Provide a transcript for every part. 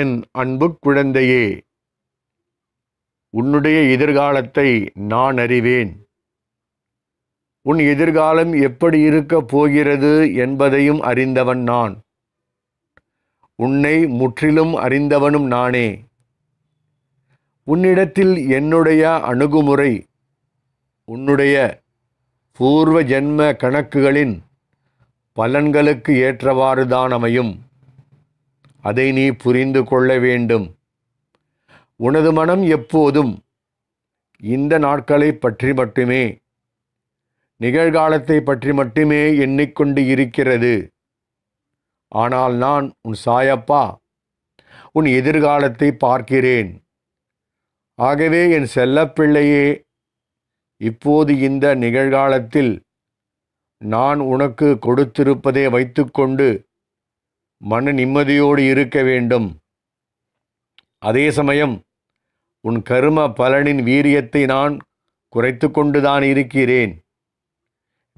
என் அன்பு குழந்தையே உன்னுடைய எதிர்காலத்தை நான் அறிவேன் உன் எதிர்காலம் எப்படி இருக்கப் போகிறது என்பதையும் அறிந்தவன் நான் உன்னை முற்றிலும் அறிந்தவனும் நானே உன்னிடத்தில் என்னுடைய அணுகுமுறை உன்னுடைய பூர்வ ஜென்ம கணக்குகளின் பலன்களுக்கு ஏற்றவாறுதான் அமையும் அதை நீ புரிந்து கொள்ள வேண்டும் உனது மனம் எப்போதும் இந்த நாட்களை பற்றி மட்டுமே நிகழ்காலத்தை பற்றி மட்டுமே எண்ணிக்கொண்டு இருக்கிறது ஆனால் நான் உன் சாயப்பா உன் எதிர்காலத்தை பார்க்கிறேன் ஆகவே என் செல்லப்பிள்ளையே இப்போது இந்த நிகழ்காலத்தில் நான் உனக்கு கொடுத்திருப்பதை வைத்துக்கொண்டு மன நிம்மதியோடு இருக்க வேண்டும் அதே சமயம் உன் கரும பலனின் வீரியத்தை நான் குறைத்து கொண்டுதான் இருக்கிறேன்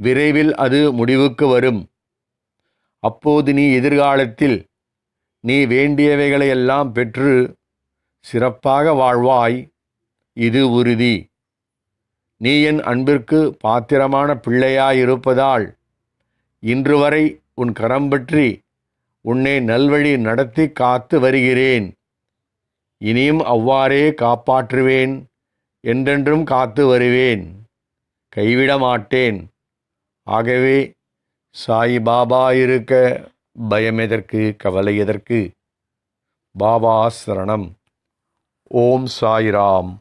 விரைவில் அது முடிவுக்கு வரும் அப்போது நீ எதிர்காலத்தில் நீ வேண்டியவைகளையெல்லாம் பெற்று சிறப்பாக வாழ்வாய் இது உறுதி நீ என் அன்பிற்கு பாத்திரமான பிள்ளையாயிருப்பதால் இன்று வரை உன் கரம் பற்றி உன்னை நல்வழி நடத்தி காத்து வருகிறேன் இனியும் அவ்வாறே காப்பாற்றுவேன் என்றென்றும் காத்து வருவேன் கைவிட மாட்டேன் ஆகவே சாய் பாபா இருக்க பயம் எதற்கு கவலை எதற்கு பாபா சரணம் ஓம் சாய்ராம்